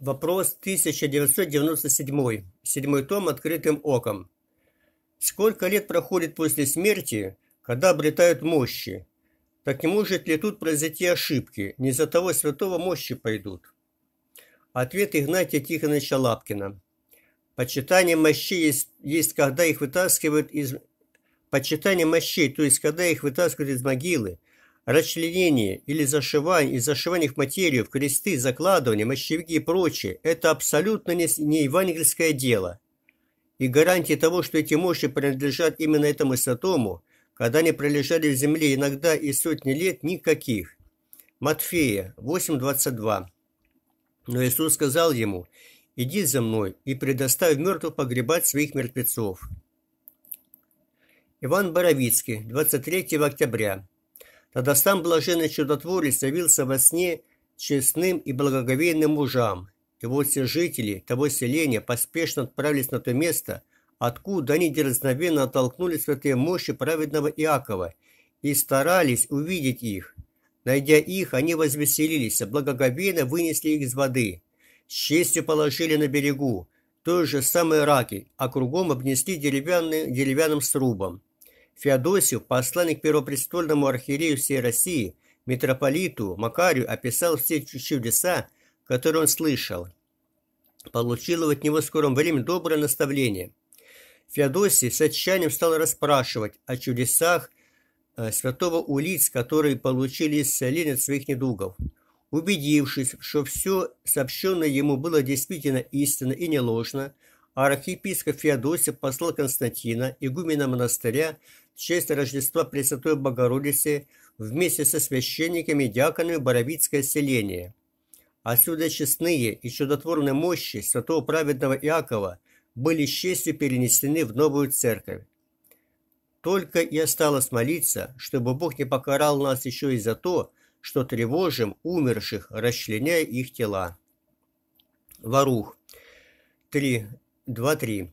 Вопрос 1997, седьмой том «Открытым оком». Сколько лет проходит после смерти, когда обретают мощи? Так не может ли тут произойти ошибки? Не за того святого мощи пойдут. Ответ Игнатия Тихоновича Лапкина. Почитание мощей есть, есть когда их вытаскивают из... Почитание мощей, то есть когда их вытаскивают из могилы – Расчленение или зашивание и зашивание их материю в кресты, закладывание, мощевики и прочее – это абсолютно не, не евангельское дело. И гарантии того, что эти мощи принадлежат именно этому святому, когда они пролежали в земле иногда и сотни лет, никаких. Матфея 8.22 Но Иисус сказал ему, «Иди за мной и предоставь мертвых погребать своих мертвецов». Иван Боровицкий, 23 октября Тогда сам блаженный чудотворец явился во сне честным и благоговейным мужам, и вот все жители того селения поспешно отправились на то место, откуда они дерзновенно оттолкнули святые мощи праведного Иакова и старались увидеть их. Найдя их, они возвеселились, благоговейно вынесли их из воды. С честью положили на берегу, той же самой раки, а кругом обнесли деревянным, деревянным срубом. Феодосию, посланник первопрестольному архиерею всей России, митрополиту Макарию описал все чудеса, которые он слышал. Получил от него в скором времени доброе наставление. Феодосий с отчаянием стал расспрашивать о чудесах э, святого улиц, которые получили исцеление от своих недугов. Убедившись, что все сообщенное ему было действительно истинно и не ложно, архиепископ Феодосий послал Константина, игумена монастыря, в честь Рождества Пресвятой Богородицы вместе со священниками и диаконами Боровицкое селение. Отсюда честные и чудотворные мощи святого праведного Иакова были с честью перенесены в новую церковь. Только и осталось молиться, чтобы Бог не покарал нас еще и за то, что тревожим умерших, расчленяя их тела. Варух 3, 2, 3.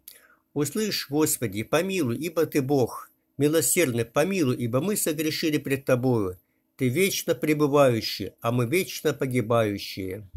«Услышь, Господи, помилуй, ибо Ты Бог, Милосердный, помилуй, ибо мы согрешили пред Тобою. Ты вечно пребывающий, а мы вечно погибающие.